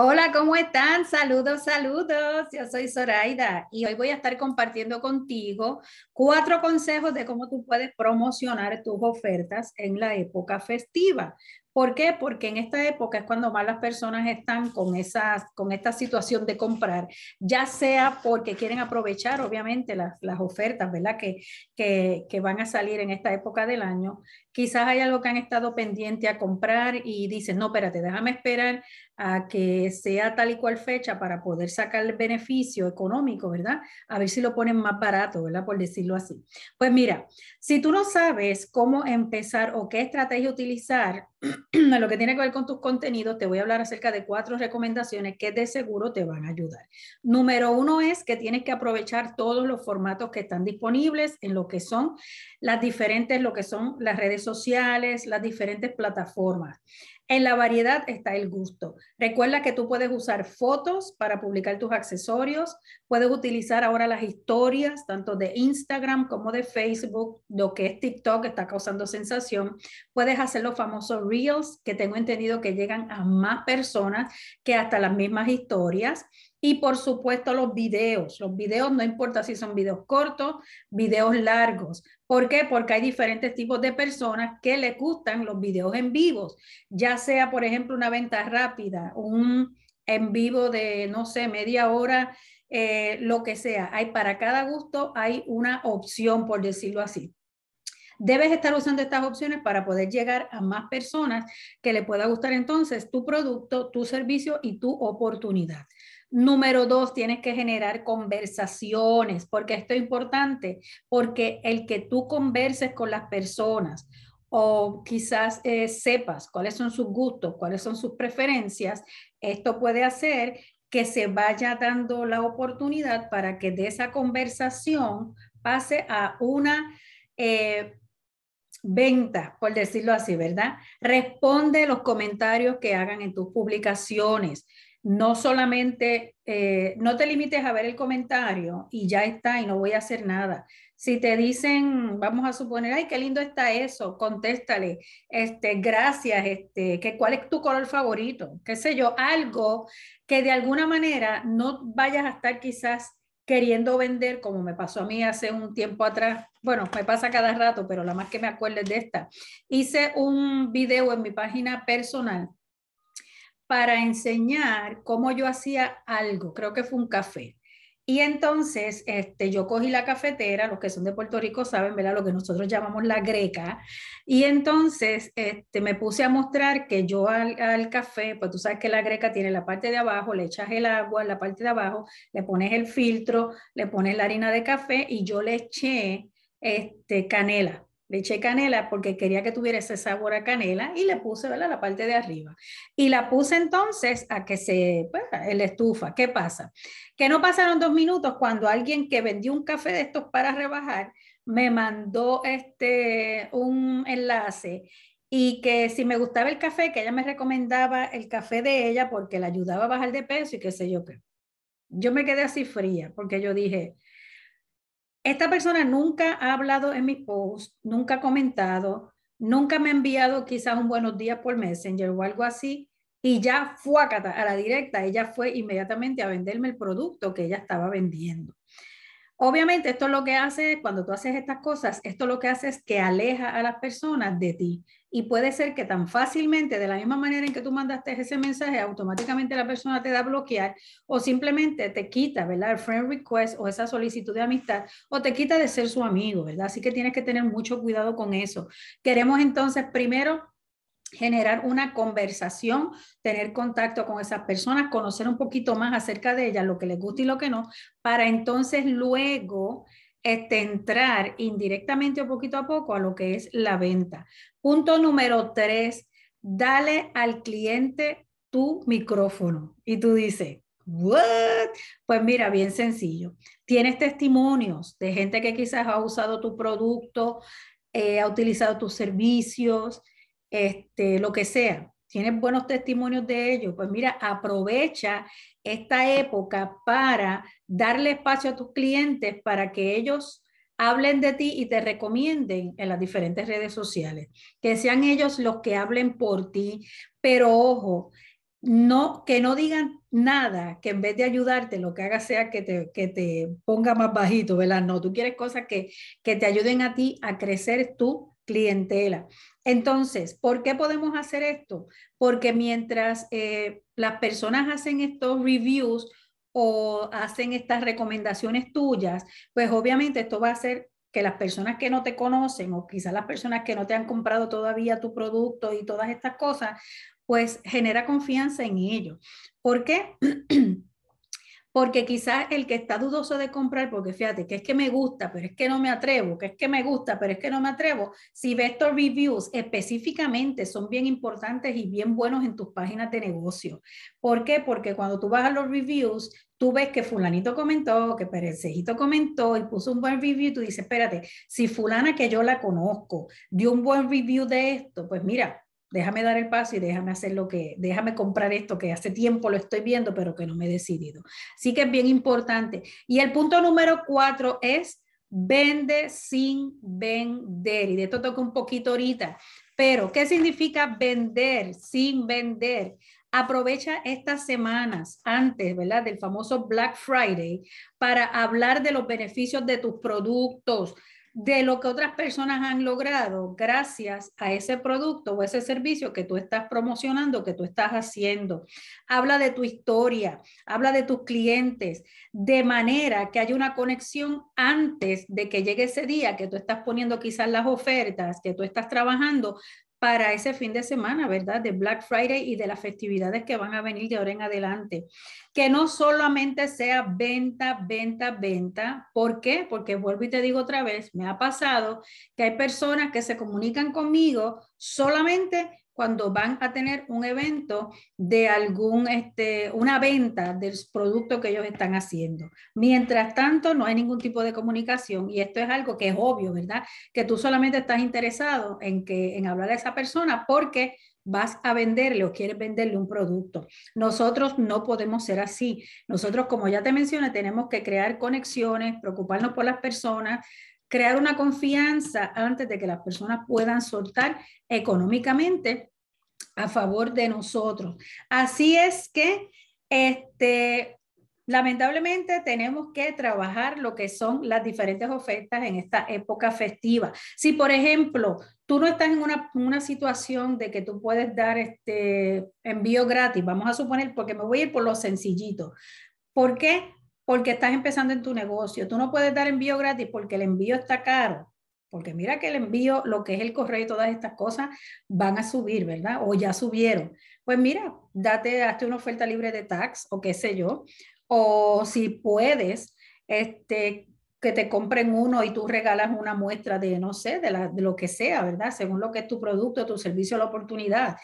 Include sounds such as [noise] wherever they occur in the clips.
Hola, ¿cómo están? Saludos, saludos. Yo soy Zoraida y hoy voy a estar compartiendo contigo cuatro consejos de cómo tú puedes promocionar tus ofertas en la época festiva. ¿Por qué? Porque en esta época es cuando más las personas están con, esas, con esta situación de comprar, ya sea porque quieren aprovechar, obviamente, las, las ofertas, ¿verdad? Que, que, que, van a salir en esta época del año, quizás hay algo que han estado pendiente a comprar y dicen, no, espérate, déjame esperar a que sea tal y cual fecha para poder sacar el beneficio económico, ¿verdad? A ver si lo ponen más barato, ¿verdad? Por decirlo así. Pues mira, si tú no sabes cómo empezar o qué estrategia utilizar [clears throat] en lo que tiene que ver con tus contenidos, te voy a hablar acerca de cuatro recomendaciones que de seguro te van a ayudar. Número uno es que tienes que aprovechar todos los formatos que están disponibles en lo que son las diferentes, lo que son las redes sociales sociales, las diferentes plataformas. En la variedad está el gusto. Recuerda que tú puedes usar fotos para publicar tus accesorios, puedes utilizar ahora las historias, tanto de Instagram como de Facebook, lo que es TikTok, está causando sensación. Puedes hacer los famosos reels, que tengo entendido que llegan a más personas que hasta las mismas historias. Y por supuesto los videos. Los videos no importa si son videos cortos, videos largos. ¿Por qué? Porque hay diferentes tipos de personas que les gustan los videos en vivos, ya sea, por ejemplo, una venta rápida, un en vivo de, no sé, media hora, eh, lo que sea. Hay para cada gusto, hay una opción, por decirlo así. Debes estar usando estas opciones para poder llegar a más personas que le pueda gustar entonces tu producto, tu servicio y tu oportunidad. Número dos, tienes que generar conversaciones, porque esto es importante, porque el que tú converses con las personas o quizás eh, sepas cuáles son sus gustos, cuáles son sus preferencias, esto puede hacer que se vaya dando la oportunidad para que de esa conversación pase a una eh, venta, por decirlo así, ¿verdad? Responde los comentarios que hagan en tus publicaciones. No solamente, eh, no te limites a ver el comentario y ya está y no voy a hacer nada. Si te dicen, vamos a suponer, ay, qué lindo está eso, contéstale, este, gracias, este, que, cuál es tu color favorito, qué sé yo, algo que de alguna manera no vayas a estar quizás queriendo vender, como me pasó a mí hace un tiempo atrás, bueno, me pasa cada rato, pero la más que me acuerdo es de esta. Hice un video en mi página personal para enseñar cómo yo hacía algo, creo que fue un café. Y entonces este, yo cogí la cafetera, los que son de Puerto Rico saben, ¿verdad? Lo que nosotros llamamos la greca. Y entonces este, me puse a mostrar que yo al, café, pues tú sabes que la greca tiene la parte de abajo, le echas el agua en la parte de abajo, le pones el filtro, le pones la harina de café y yo le eché este, canela le eché canela porque quería que tuviera ese sabor a canela y le puse ¿verdad? la parte de arriba. Y la puse entonces a que se, pues, en la estufa. ¿Qué pasa? Que no pasaron dos minutos cuando alguien que vendió un café de estos para rebajar me mandó este, un enlace y que si me gustaba el café, que ella me recomendaba el café de ella porque le ayudaba a bajar de peso y qué sé yo qué. Yo me quedé así fría porque yo dije, esta persona nunca ha hablado en mi post, nunca ha comentado, nunca me ha enviado quizás un buenos días por Messenger o algo así, y ya fue a, a la directa, ella fue inmediatamente a venderme el producto que ella estaba vendiendo. Obviamente esto es lo que hace, cuando tú haces estas cosas, esto lo que hace es que aleja a las personas de ti. Y puede ser que tan fácilmente, de la misma manera en que tú mandaste ese mensaje, automáticamente la persona te da bloquear o simplemente te quita, ¿verdad? El friend request o esa solicitud de amistad o te quita de ser su amigo, ¿verdad? Así que tienes que tener mucho cuidado con eso. Queremos entonces primero generar una conversación, tener contacto con esas personas, conocer un poquito más acerca de ellas, lo que les gusta y lo que no, para entonces luego este, entrar indirectamente o poquito a poco a lo que es la venta. Punto número tres, dale al cliente tu micrófono y tú dices, ¿what? Pues mira, bien sencillo. Tienes testimonios de gente que quizás ha usado tu producto, eh, ha utilizado tus servicios, este, lo que sea, tienes buenos testimonios de ellos, pues mira, aprovecha esta época para darle espacio a tus clientes para que ellos hablen de ti y te recomienden en las diferentes redes sociales, que sean ellos los que hablen por ti, pero ojo, no, que no digan nada, que en vez de ayudarte, lo que haga sea que te, ponga más bajito, ¿verdad? No, tú quieres cosas que, que te ayuden a ti a crecer tú clientela. Entonces, ¿por qué podemos hacer esto? Porque mientras eh, las personas hacen estos reviews o hacen estas recomendaciones tuyas, pues obviamente esto va a hacer que las personas que no te conocen o quizás las personas que no te han comprado todavía tu producto y todas estas cosas, pues genera confianza en ellos. ¿Por qué? [clears throat] Porque quizás el que está dudoso de comprar, porque fíjate, que es que me gusta, pero es que no me atrevo, que es que me gusta, pero es que no me atrevo, si ves estos reviews específicamente son bien importantes y bien buenos en tus páginas de negocio. ¿Por qué? Porque cuando tú vas a los reviews, tú ves que fulanito comentó, que Perecejito comentó y puso un buen review, tú dices, espérate, si fulana que yo la conozco dio un buen review de esto, pues mira, déjame dar el paso y déjame hacer lo que, déjame comprar esto que hace tiempo lo estoy viendo, pero que no me he decidido. sí que es bien importante. Y el punto número cuatro es vende sin vender. Y de esto toca un poquito ahorita. Pero, ¿qué significa vender sin vender? Aprovecha estas semanas antes, ¿verdad? Del famoso Black Friday para hablar de los beneficios de tus productos, de lo que otras personas han logrado gracias a ese producto o ese servicio que tú estás promocionando, que tú estás haciendo. Habla de tu historia, habla de tus clientes, de manera que haya una conexión antes de que llegue ese día que tú estás poniendo quizás las ofertas, que tú estás trabajando, para ese fin de semana, ¿verdad? De Black Friday y de las festividades que van a venir de ahora en adelante. Que no solamente sea venta, venta, venta. ¿Por qué? Porque vuelvo y te digo otra vez, me ha pasado que hay personas que se comunican conmigo solamente cuando van a tener un evento de algún, este, una venta del producto que ellos están haciendo. Mientras tanto, no hay ningún tipo de comunicación y esto es algo que es obvio, ¿verdad? Que tú solamente estás interesado en, que, en hablar a esa persona porque vas a venderle o quieres venderle un producto. Nosotros no podemos ser así. Nosotros, como ya te mencioné, tenemos que crear conexiones, preocuparnos por las personas, crear una confianza antes de que las personas puedan soltar económicamente a favor de nosotros. Así es que, este, lamentablemente, tenemos que trabajar lo que son las diferentes ofertas en esta época festiva. Si, por ejemplo, tú no estás en una, situación de que tú puedes dar este envío gratis, vamos a suponer, porque me voy a ir por lo sencillito. ¿Por qué? porque estás empezando en tu negocio. Tú no puedes dar envío gratis porque el envío está caro. Porque mira que el envío, lo que es el correo y todas estas cosas, van a subir, ¿verdad? O ya subieron. Pues mira, date, hazte una oferta libre de tax o qué sé yo. O si puedes, este, que te compren uno y tú regalas una muestra de, no sé, de, la, lo que sea, ¿verdad? Según lo que es tu producto, tu servicio, la oportunidad.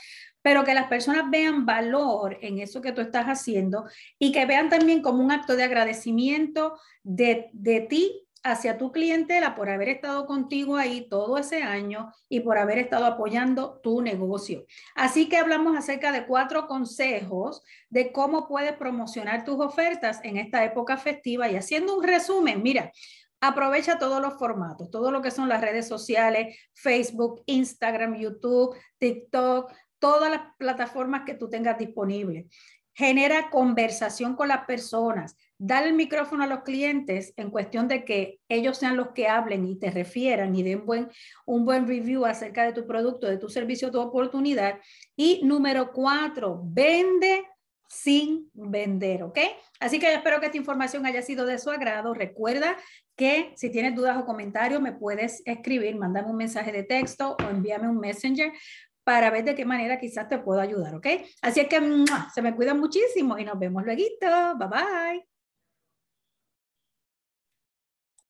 Pero que las personas vean valor en eso que tú estás haciendo y que vean también como un acto de agradecimiento de, de ti hacia tu clientela por haber estado contigo ahí todo ese año y por haber estado apoyando tu negocio. Así que hablamos acerca de cuatro consejos de cómo puedes promocionar tus ofertas en esta época festiva y haciendo un resumen, mira, aprovecha todos los formatos, todo lo que son las redes sociales, Facebook, Instagram, YouTube, TikTok, todas las plataformas que tú tengas disponibles genera conversación con las personas, dar el micrófono a los clientes en cuestión de que ellos sean los que hablen y te refieran y den un buen review acerca de tu producto, de tu servicio, tu oportunidad. Y número cuatro, vende sin vender, ¿ok? Así que espero que esta información haya sido de su agrado. Recuerda que si tienes dudas o comentarios me puedes escribir, mándame un mensaje de texto o envíame un messenger para ver de qué manera quizás te puedo ayudar, ¿ok? Así es que se me cuidan muchísimo y nos vemos luego. Bye bye.